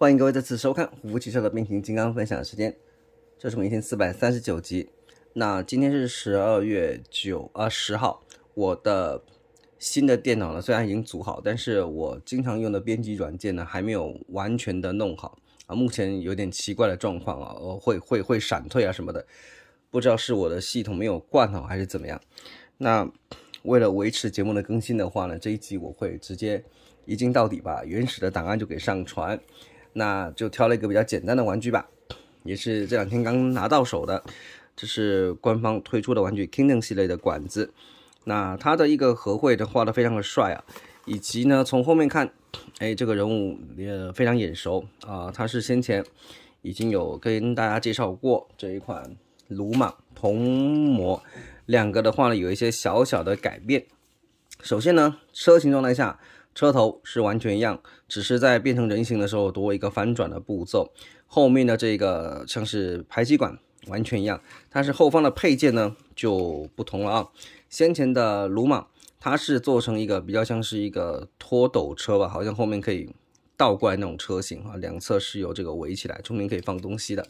欢迎各位再次收看虎符汽车的变形金刚分享时间，这是我们一千四百三十九集。那今天是十二月九啊十号。我的新的电脑呢，虽然已经组好，但是我经常用的编辑软件呢还没有完全的弄好啊。目前有点奇怪的状况啊，会会会闪退啊什么的，不知道是我的系统没有惯好还是怎么样。那为了维持节目的更新的话呢，这一集我会直接一镜到底把原始的档案就给上传。那就挑了一个比较简单的玩具吧，也是这两天刚拿到手的，这是官方推出的玩具 Kingdom 系列的管子。那它的一个合绘的画的非常的帅啊，以及呢从后面看，哎这个人物也非常眼熟啊，他是先前已经有跟大家介绍过这一款鲁莽铜模，两个的话呢有一些小小的改变。首先呢车型状态下。车头是完全一样，只是在变成人形的时候多一个翻转的步骤。后面的这个像是排气管，完全一样。它是后方的配件呢就不同了啊。先前的鲁莽，它是做成一个比较像是一个拖斗车吧，好像后面可以倒过来那种车型啊，两侧是有这个围起来，中间可以放东西的。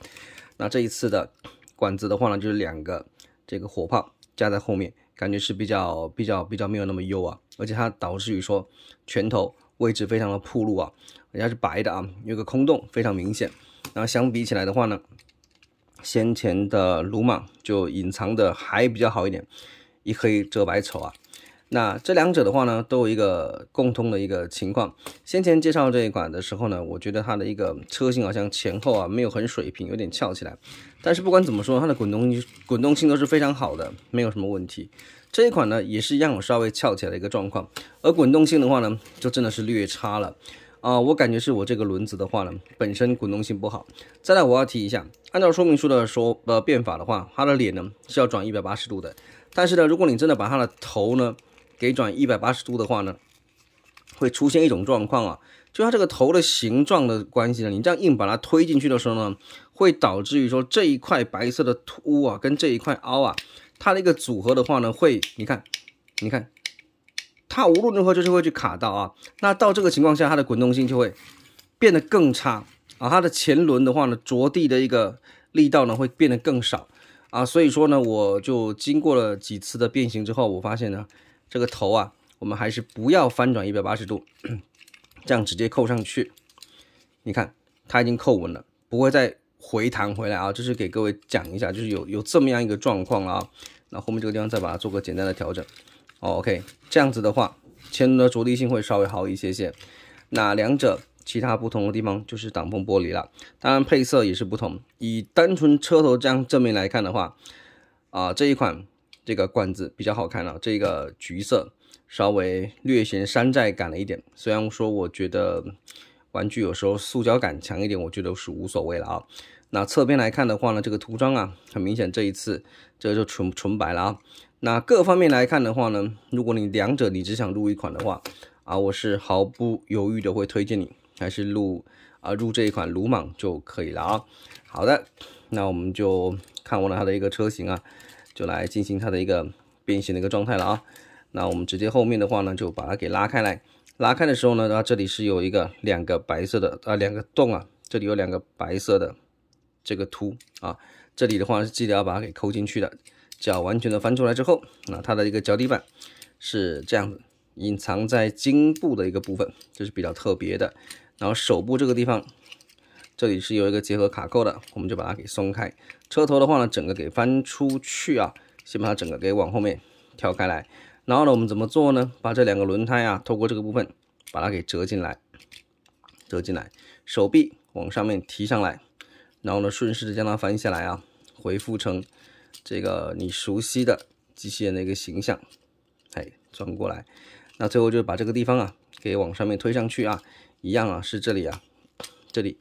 那这一次的管子的话呢，就是两个这个火炮加在后面。感觉是比较比较比较没有那么优啊，而且它导致于说拳头位置非常的铺路啊，人家是白的啊，有个空洞非常明显。然后相比起来的话呢，先前的鲁莽就隐藏的还比较好一点，一黑遮百丑啊。那这两者的话呢，都有一个共通的一个情况。先前介绍这一款的时候呢，我觉得它的一个车型好像前后啊没有很水平，有点翘起来。但是不管怎么说，它的滚动滚动性都是非常好的，没有什么问题。这一款呢，也是一样稍微翘起来的一个状况，而滚动性的话呢，就真的是略差了啊。我感觉是我这个轮子的话呢，本身滚动性不好。再来，我要提一下，按照说明书的说呃变法的话，它的脸呢是要转一百八十度的。但是呢，如果你真的把它的头呢。给转一百八十度的话呢，会出现一种状况啊，就它这个头的形状的关系呢，你这样硬把它推进去的时候呢，会导致于说这一块白色的凸啊，跟这一块凹啊，它的一个组合的话呢，会，你看，你看，它无论如何就是会去卡到啊，那到这个情况下，它的滚动性就会变得更差啊，它的前轮的话呢，着地的一个力道呢会变得更少啊，所以说呢，我就经过了几次的变形之后，我发现呢。这个头啊，我们还是不要翻转一百八十度，这样直接扣上去。你看，它已经扣稳了，不会再回弹回来啊。这是给各位讲一下，就是有有这么样一个状况啊。那后面这个地方再把它做个简单的调整。OK，这样子的话，前轮的着地性会稍微好一些些。那两者其他不同的地方就是挡风玻璃了，当然配色也是不同。以单纯车头这样正面来看的话，啊，这一款。这个罐子比较好看了，这个橘色稍微略显山寨感了一点。虽然说我觉得玩具有时候塑胶感强一点，我觉得是无所谓了啊。那侧边来看的话呢，这个涂装啊，很明显这一次这就纯纯白了啊。那各方面来看的话呢，如果你两者你只想入一款的话啊，我是毫不犹豫的会推荐你还是入啊入这一款鲁莽就可以了啊。好的，那我们就看完了它的一个车型啊。就来进行它的一个变形的一个状态了啊，那我们直接后面的话呢，就把它给拉开来，拉开的时候呢，它这里是有一个两个白色的啊，两个洞啊，这里有两个白色的这个凸啊，这里的话是记得要把它给抠进去的。脚完全的翻出来之后，那它的一个脚底板是这样子，隐藏在筋部的一个部分，这是比较特别的。然后手部这个地方。这里是有一个结合卡扣的，我们就把它给松开。车头的话呢，整个给翻出去啊，先把它整个给往后面挑开来。然后呢，我们怎么做呢？把这两个轮胎啊，透过这个部分，把它给折进来，折进来，手臂往上面提上来，然后呢，顺势的将它翻下来啊，回复成这个你熟悉的机器人的一个形象。哎，转过来，那最后就把这个地方啊，给往上面推上去啊，一样啊，是这里啊，这里。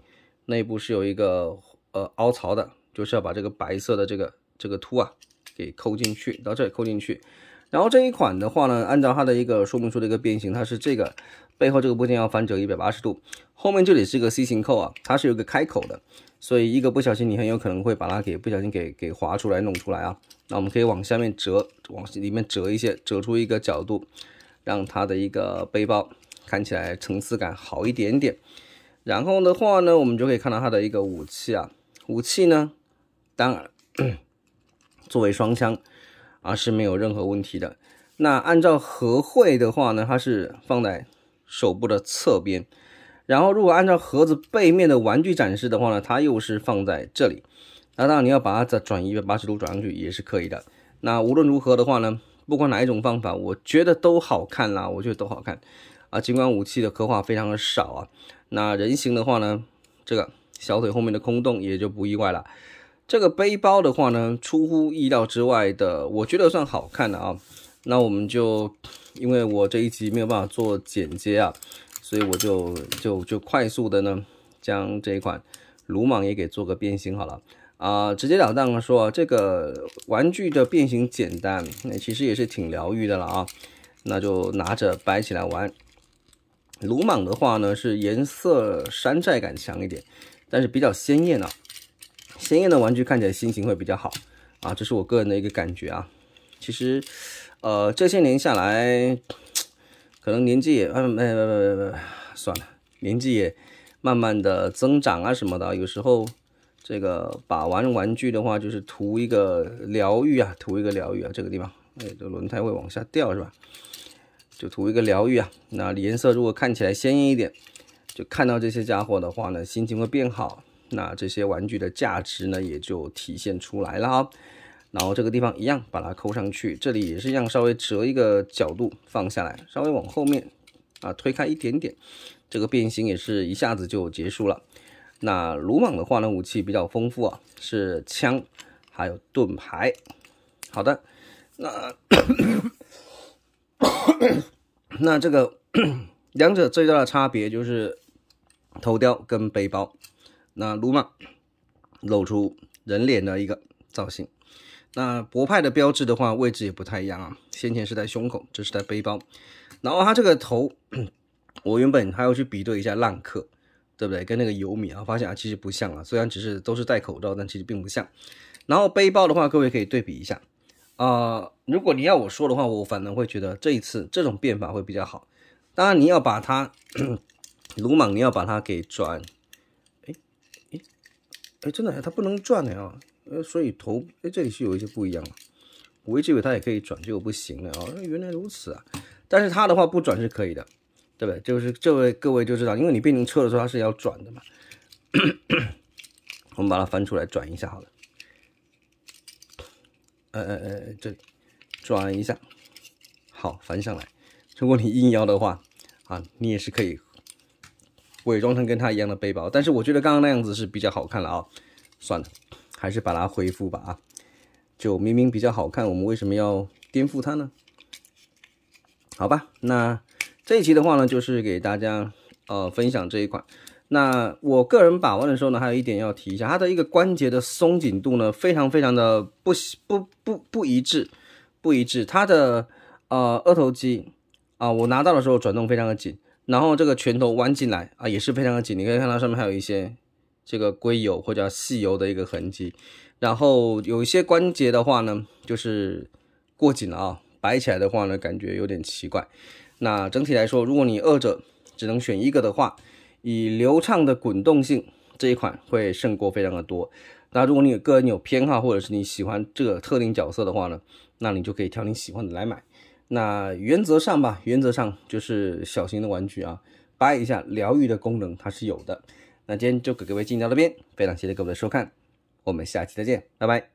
内部是有一个呃凹槽的，就是要把这个白色的这个这个凸啊给扣进去，到这里扣进去。然后这一款的话呢，按照它的一个说明书的一个变形，它是这个背后这个部件要翻折一百八十度，后面这里是一个 C 型扣啊，它是有个开口的，所以一个不小心你很有可能会把它给不小心给给划出来弄出来啊。那我们可以往下面折，往里面折一些，折出一个角度，让它的一个背包看起来层次感好一点点。然后的话呢，我们就可以看到它的一个武器啊，武器呢，当然 作为双枪啊是没有任何问题的。那按照和会的话呢，它是放在手部的侧边，然后如果按照盒子背面的玩具展示的话呢，它又是放在这里。那当然你要把它再转一百八十度转上去也是可以的。那无论如何的话呢，不管哪一种方法，我觉得都好看啦，我觉得都好看。啊，尽管武器的刻画非常的少啊，那人形的话呢，这个小腿后面的空洞也就不意外了。这个背包的话呢，出乎意料之外的，我觉得算好看的啊。那我们就，因为我这一集没有办法做剪接啊，所以我就就就快速的呢，将这一款鲁莽也给做个变形好了。啊，直截了当的说，这个玩具的变形简单，那其实也是挺疗愈的了啊。那就拿着摆起来玩。鲁莽的话呢，是颜色山寨感强一点，但是比较鲜艳啊，鲜艳的玩具看起来心情会比较好啊，这是我个人的一个感觉啊。其实，呃，这些年下来，可能年纪也……嗯，没没没没没，算了，年纪也慢慢的增长啊什么的。有时候这个把玩玩具的话，就是图一个疗愈啊，图一个疗愈啊。这个地方，哎，这轮胎会往下掉是吧？就涂一个疗愈啊，那颜色如果看起来鲜艳一点，就看到这些家伙的话呢，心情会变好。那这些玩具的价值呢，也就体现出来了哈。然后这个地方一样，把它扣上去，这里也是一样，稍微折一个角度放下来，稍微往后面啊推开一点点，这个变形也是一下子就结束了。那鲁莽的话呢，武器比较丰富啊，是枪，还有盾牌。好的，那。那这个 两者最大的差别就是头雕跟背包。那鲁曼露出人脸的一个造型。那博派的标志的话，位置也不太一样啊。先前是在胸口，这是在背包。然后他这个头，我原本还要去比对一下浪客，对不对？跟那个尤米啊，发现啊其实不像啊。虽然只是都是戴口罩，但其实并不像。然后背包的话，各位可以对比一下。呃，如果你要我说的话，我反而会觉得这一次这种变法会比较好。当然，你要把它 鲁莽，你要把它给转。哎，哎，哎，真的，它不能转的啊。呃，所以头，哎，这里是有一些不一样我一直以为它也可以转，结果不行了啊。原来如此啊。但是它的话不转是可以的，对不对？就是这位各位就知道，因为你变成车的时候它是要转的嘛。我们把它翻出来转一下好了。呃呃呃，这转一下，好翻上来。如果你硬要的话，啊，你也是可以伪装成跟他一样的背包。但是我觉得刚刚那样子是比较好看了啊。算了，还是把它恢复吧啊。就明明比较好看，我们为什么要颠覆它呢？好吧，那这一期的话呢，就是给大家呃分享这一款。那我个人把玩的时候呢，还有一点要提一下，它的一个关节的松紧度呢，非常非常的不不不不一致，不一致。它的呃二头肌啊，我拿到的时候转动非常的紧，然后这个拳头弯进来啊，也是非常的紧。你可以看到上面还有一些这个硅油或者细油的一个痕迹。然后有一些关节的话呢，就是过紧了啊，摆起来的话呢，感觉有点奇怪。那整体来说，如果你二者只能选一个的话，以流畅的滚动性，这一款会胜过非常的多。那如果你个人有偏好，或者是你喜欢这个特定角色的话呢，那你就可以挑你喜欢的来买。那原则上吧，原则上就是小型的玩具啊，掰一下，疗愈的功能它是有的。那今天就给各位进到这边，非常谢谢各位的收看，我们下期再见，拜拜。